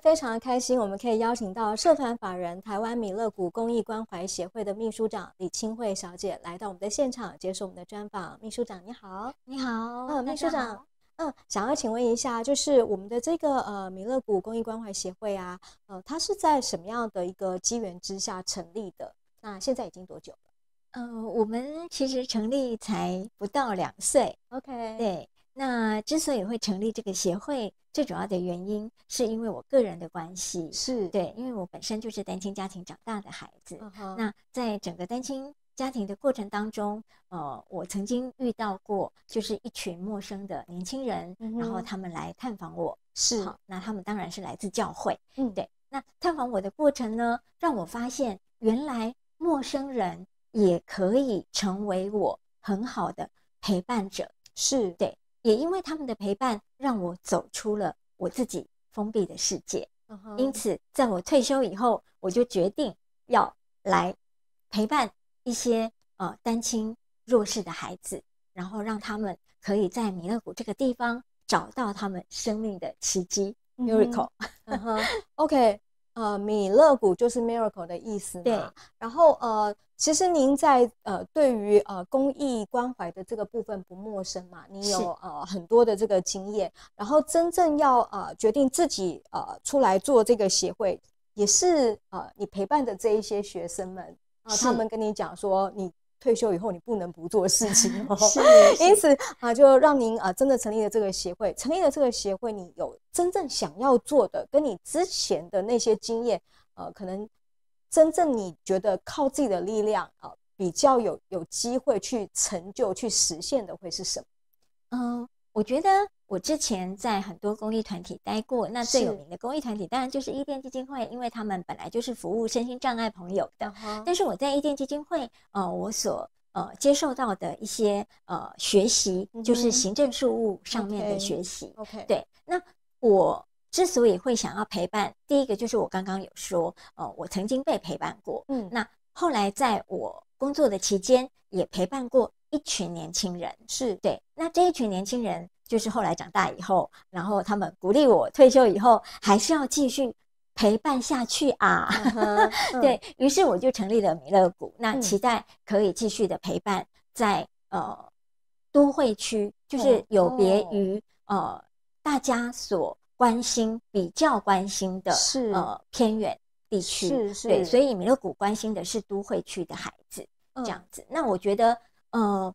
非常开心，我们可以邀请到社团法人台湾米勒谷公益关怀协会的秘书长李清慧小姐来到我们的现场，接受我们的专访。秘书长你好，你好，嗯，秘书长，嗯，想要请问一下，就是我们的这个呃米勒谷公益关怀协会啊，呃，它是在什么样的一个机缘之下成立的？那现在已经多久了？嗯，我们其实成立才不到两岁，OK，对。那之所以会成立这个协会，最主要的原因是因为我个人的关系，是对，因为我本身就是单亲家庭长大的孩子。那在整个单亲家庭的过程当中，呃，我曾经遇到过就是一群陌生的年轻人，然后他们来探访我，是，那他们当然是来自教会，嗯，对。那探访我的过程呢，让我发现原来陌生人也可以成为我很好的陪伴者，是对。也因为他们的陪伴，让我走出了我自己封闭的世界。因此，在我退休以后，我就决定要来陪伴一些呃单亲弱势的孩子，然后让他们可以在米勒谷这个地方找到他们生命的奇迹 （miracle）。OK。呃，米勒谷就是 miracle 的意思嘛？对。然后呃，其实您在呃，对于呃公益关怀的这个部分不陌生嘛？你有呃很多的这个经验。然后真正要呃决定自己呃出来做这个协会，也是呃你陪伴的这一些学生们，啊、他们跟你讲说你。退休以后，你不能不做事情。是，因此啊，就让您啊，真的成立了这个协会，成立了这个协会，你有真正想要做的，跟你之前的那些经验，呃，可能真正你觉得靠自己的力量啊，比较有有机会去成就、去实现的会是什么？嗯，我觉得。我之前在很多公益团体待过，那最有名的公益团体当然就是伊甸基金会，因为他们本来就是服务身心障碍朋友的。但是我在伊甸基金会，呃，我所呃接受到的一些呃学习，就是行政事务上面的学习。OK，对。那我之所以会想要陪伴，第一个就是我刚刚有说，呃，我曾经被陪伴过。嗯。那后来在我工作的期间，也陪伴过一群年轻人，是对。那这一群年轻人。就是后来长大以后，然后他们鼓励我退休以后还是要继续陪伴下去啊。对于是，我就成立了米乐谷，那期待可以继续的陪伴在呃都会区，就是有别于呃大家所关心、比较关心的是呃偏远地区。是是，对，所以米乐谷关心的是都会区的孩子这样子。那我觉得呃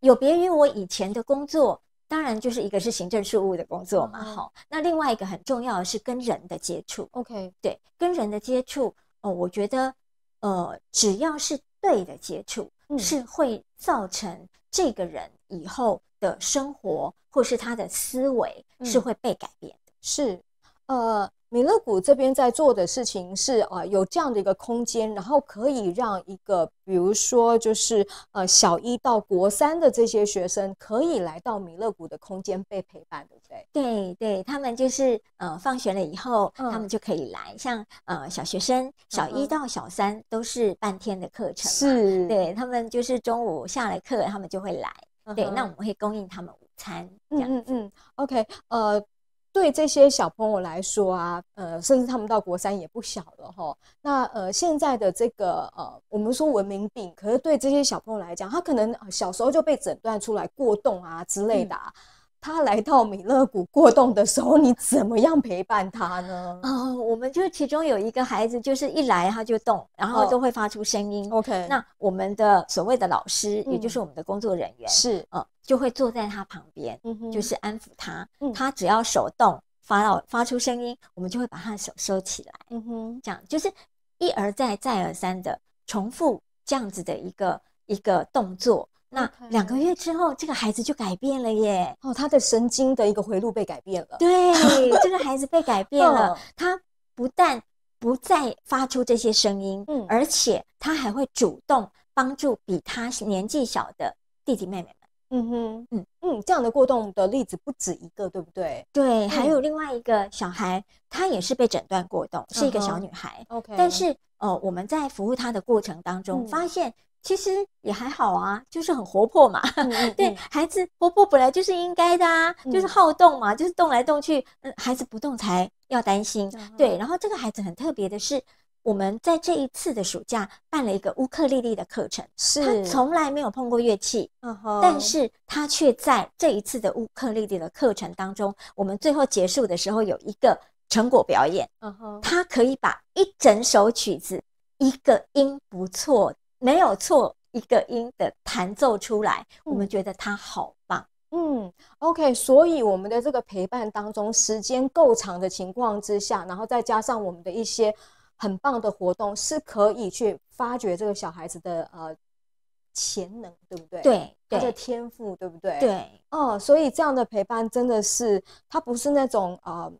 有别于我以前的工作。当然，就是一个是行政事务的工作嘛，好，那另外一个很重要的是跟人的接触。OK，对，跟人的接触，哦，我觉得，呃，只要是对的接触，是会造成这个人以后的生活或是他的思维是会被改变的，是，呃。米乐谷这边在做的事情是啊，有这样的一个空间，然后可以让一个，比如说就是呃，小一到国三的这些学生可以来到米乐谷的空间被陪伴，对不对？对对，他们就是呃，放学了以后，他们就可以来，像呃，小学生小一到小三都是半天的课程，是，对他们就是中午下了课，他们就会来，对，那我们会供应他们午餐，这样子。OK，呃。对这些小朋友来说啊，呃，甚至他们到国三也不小了哈。那呃，现在的这个呃，我们说文明病，可是对这些小朋友来讲，他可能小时候就被诊断出来过动啊之类的。他来到米勒谷过动的时候，你怎么样陪伴他呢？哦，我们就其中有一个孩子，就是一来他就动，然后都会发出声音。OK，那我们的所谓的老师，也就是我们的工作人员，是呃，就会坐在他旁边，嗯、就是安抚他。嗯，他只要手动发到发出声音，我们就会把他的手收起来。嗯哼，这样就是一而再再而三的重复这样子的一个一个动作。那两个月之后，这个孩子就改变了耶！哦，他的神经的一个回路被改变了。对，这个孩子被改变了。他不但不再发出这些声音，嗯，而且他还会主动帮助比他年纪小的弟弟妹妹们。嗯哼，嗯嗯，这样的过动的例子不止一个，对不对？对，还有另外一个小孩，他也是被诊断过动，是一个小女孩。OK，但是哦，我们在服务他的过程当中发现。其实也还好啊，就是很活泼嘛。对，孩子活泼本来就是应该的啊，就是好动嘛，就是动来动去。嗯，孩子不动才要担心。对，然后这个孩子很特别的是，我们在这一次的暑假办了一个乌克丽丽的课程，是他从来没有碰过乐器。嗯哼，但是他却在这一次的乌克丽丽的课程当中，我们最后结束的时候有一个成果表演。嗯哼，他可以把一整首曲子一个音不错。没有错，一个音的弹奏出来，我们觉得他好棒。嗯，OK，所以我们的这个陪伴当中，时间够长的情况之下，然后再加上我们的一些很棒的活动，是可以去发掘这个小孩子的呃潜能，对不对？对，他的天赋，对不对？对，哦，所以这样的陪伴真的是，它不是那种呃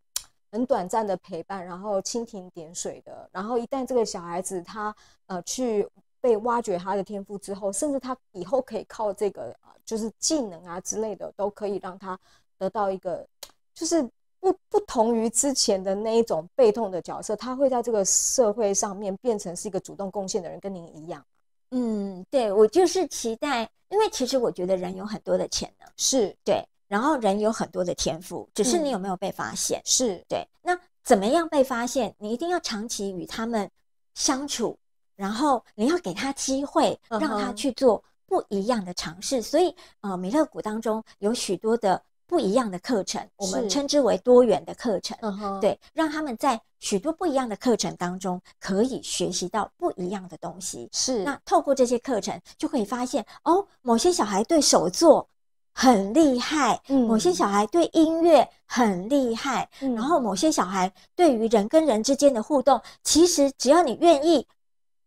很短暂的陪伴，然后蜻蜓点水的。然后一旦这个小孩子他呃去。被挖掘他的天赋之后，甚至他以后可以靠这个啊，就是技能啊之类的，都可以让他得到一个，就是不不同于之前的那一种被动的角色。他会在这个社会上面变成是一个主动贡献的人，跟您一样。嗯，对，我就是期待，因为其实我觉得人有很多的潜能，是对，然后人有很多的天赋，只是你有没有被发现，是对。那怎么样被发现？你一定要长期与他们相处。然后你要给他机会，让他去做不一样的尝试。所以，呃，米勒谷当中有许多的不一样的课程，我们称之为多元的课程。对，让他们在许多不一样的课程当中，可以学习到不一样的东西。是。那透过这些课程，就可以发现，哦，某些小孩对手作很厉害，某些小孩对音乐很厉害，嗯，然后某些小孩对于人跟人之间的互动，其实只要你愿意。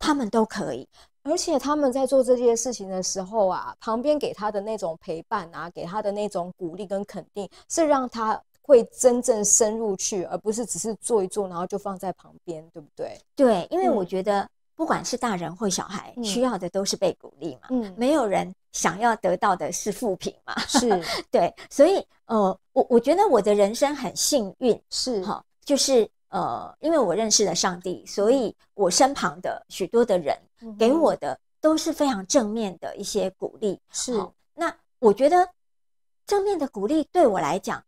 他们都可以，而且他们在做这件事情的时候啊，旁边给他的那种陪伴啊，给他的那种鼓励跟肯定，是让他会真正深入去，而不是只是做一做，然后就放在旁边，对不对？对，因为我觉得不管是大人或小孩，需要的都是被鼓励嘛，嗯，没有人想要得到的是负评嘛，是 对，所以呃，我我觉得我的人生很幸运，是哈，就是。呃，因为我认识了上帝，所以我身旁的许多的人给我的都是非常正面的一些鼓励。是，那我觉得正面的鼓励对我来讲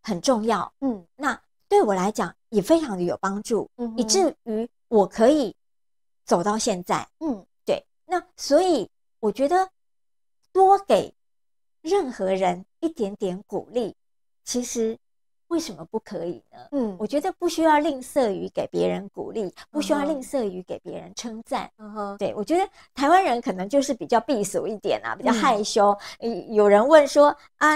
很重要。嗯，那对我来讲也非常的有帮助，以至于我可以走到现在。嗯，对。那所以我觉得多给任何人一点点鼓励，其实。为什么不可以呢？嗯，我觉得不需要吝啬于给别人鼓励，不需要吝啬于给别人称赞。嗯哼，对我觉得台湾人可能就是比较避俗一点啊，比较害羞。有人问说啊，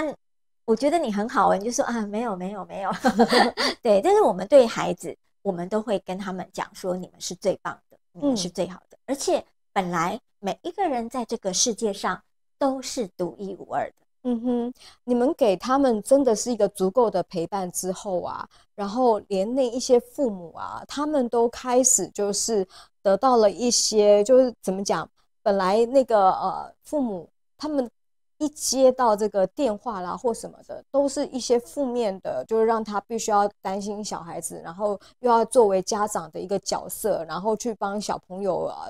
我觉得你很好，你就说啊，没有，没有，没有。对，但是我们对孩子，我们都会跟他们讲说，你们是最棒的，你们是最好的。而且本来每一个人在这个世界上都是独一无二的。嗯哼，你们给他们真的是一个足够的陪伴之后啊，然后连那一些父母啊，他们都开始就是得到了一些，就是怎么讲？本来那个呃，父母他们一接到这个电话啦或什么的，都是一些负面的，就是让他必须要担心小孩子，然后又要作为家长的一个角色，然后去帮小朋友啊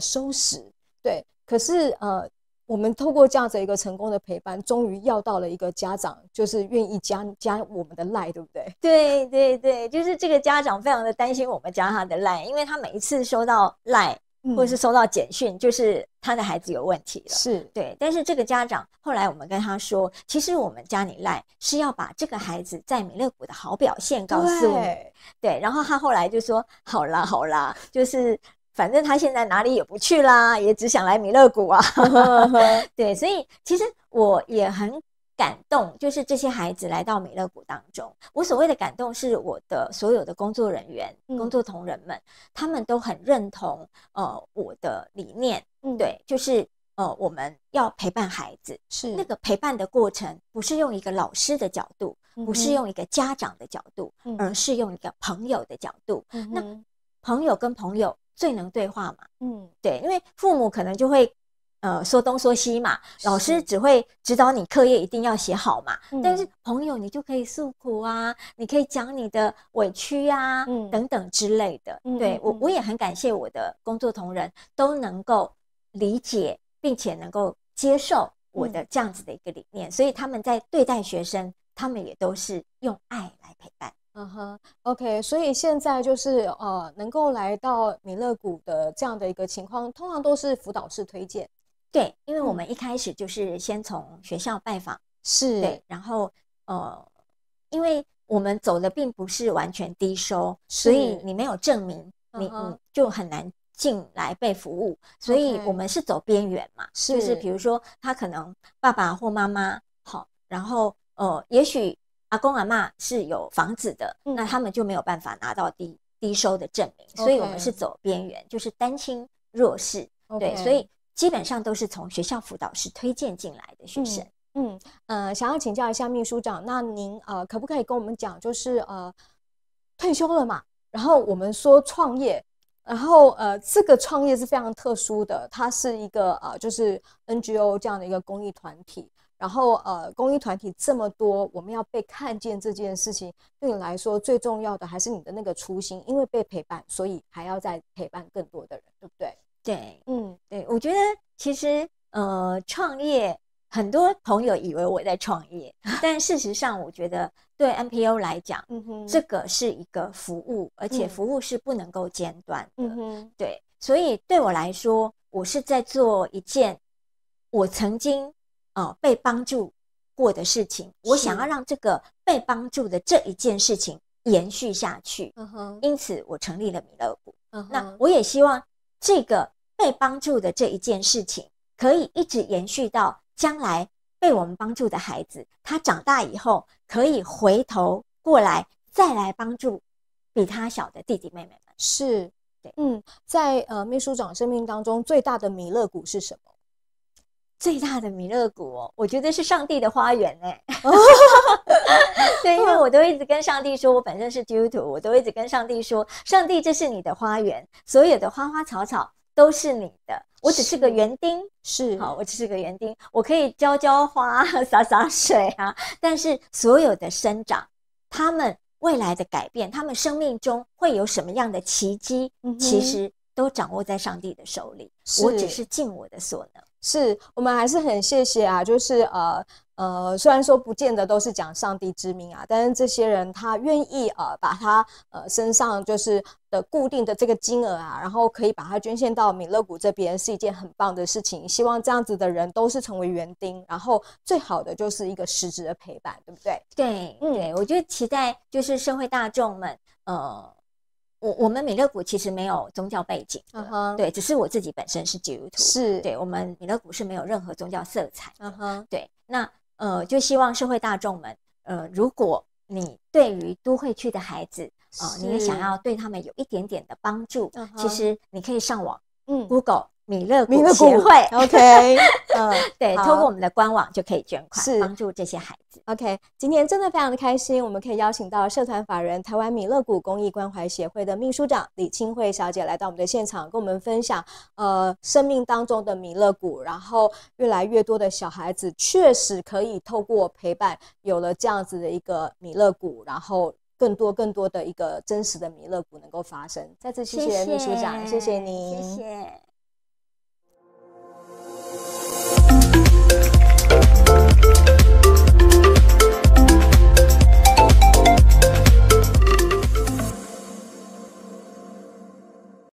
收拾。对，可是呃。我们透过这样子一个成功的陪伴，终于要到了一个家长，就是愿意加加我们的赖，对不对？对对对，就是这个家长非常的担心我们加他的赖，因为他每一次收到赖或是收到简讯，就是他的孩子有问题了。是对，但是这个家长后来我们跟他说，其实我们加你赖是要把这个孩子在美乐谷的好表现告诉你。对，然后他后来就说：“好啦，好啦，就是。”反正他现在哪里也不去啦，也只想来米勒谷啊。对，所以其实我也很感动，就是这些孩子来到米勒谷当中。我所谓的感动，是我的所有的工作人员、工作同仁们，他们都很认同呃我的理念。嗯，对，就是呃我们要陪伴孩子，是那个陪伴的过程，不是用一个老师的角度，不是用一个家长的角度，而是用一个朋友的角度。那朋友跟朋友。最能对话嘛？嗯，对，因为父母可能就会，呃，说东说西嘛。老师只会指导你课业一定要写好嘛。但是朋友，你就可以诉苦啊，你可以讲你的委屈啊，等等之类的。对我，我也很感谢我的工作同仁，都能够理解并且能够接受我的这样子的一个理念，所以他们在对待学生，他们也都是用爱来陪伴。嗯哼，OK，所以现在就是呃，能够来到米勒谷的这样的一个情况，通常都是辅导式推荐。对，因为我们一开始就是先从学校拜访，是对，然后呃，因为我们走的并不是完全低收，所以你没有证明你你就很难进来被服务，所以我们是走边缘嘛，就是比如说他可能爸爸或妈妈好，然后呃，也许。阿公阿妈是有房子的，那他们就没有办法拿到低低收的证明，所以我们是走边缘，就是单亲弱势，对，所以基本上都是从学校辅导师推荐进来的学生。嗯呃，想要请教一下秘书长，那您呃，可不可以跟我们讲，就是呃退休了嘛，然后我们说创业，然后呃这个创业是非常特殊的，它是一个呃就是 NGO 这样的一个公益团体。然后呃，公益团体这么多，我们要被看见这件事情，对你来说最重要的还是你的那个初心。因为被陪伴，所以还要再陪伴更多的人，对不对？对，嗯，对。我觉得其实呃，创业，很多朋友以为我在创业，但事实上，我觉得对 NPO 来讲，这个是一个服务，而且服务是不能够间断的。嗯哼，对。所以对我来说，我是在做一件我曾经。啊，被帮助过的事情，我想要让这个被帮助的这一件事情延续下去。嗯哼，因此我成立了米勒谷。那我也希望这个被帮助的这一件事情可以一直延续到将来被我们帮助的孩子，他长大以后可以回头过来再来帮助比他小的弟弟妹妹们。是，对，嗯，在呃秘书长生命当中最大的米勒谷是什么？最大的米勒谷哦，我觉得是上帝的花园呢。对，因为我都一直跟上帝说，我本身是基督徒，我都一直跟上帝说，上帝，这是你的花园，所有的花花草草都是你的，我只是个园丁，是好，我只是个园丁，我可以浇浇花、洒洒水啊。但是所有的生长，他们未来的改变，他们生命中会有什么样的奇迹，其实都掌握在上帝的手里。我只是尽我的所能。是我们还是很谢谢啊，就是呃呃，虽然说不见得都是讲上帝之名啊，但是这些人他愿意呃把他呃身上就是的固定的这个金额啊，然后可以把它捐献到米勒谷这边，是一件很棒的事情。希望这样子的人都是成为园丁，然后最好的就是一个实质的陪伴，对不对？对，嗯，我就得期待就是社会大众们呃。我我们米勒谷其实没有宗教背景，嗯哼，对，只是我自己本身是基督徒，是对，我们米勒谷是没有任何宗教色彩，嗯哼，对，那呃，就希望社会大众们，呃，如果你对于都会区的孩子啊，你也想要对他们有一点点的帮助，其实你可以上网，嗯，Google。米勒谷协会，OK，嗯，对，通过我们的官网就可以捐款，是帮助这些孩子。OK，今天真的非常的开心，我们可以邀请到社团法人台湾米勒谷公益关怀协会的秘书长李清慧小姐来到我们的现场，跟我们分享呃生命当中的米勒谷，然后越来越多的小孩子确实可以透过陪伴，有了这样子的一个米勒谷，然后更多更多的一个真实的米勒谷能够发生。再次谢谢秘书长，谢谢您，谢谢。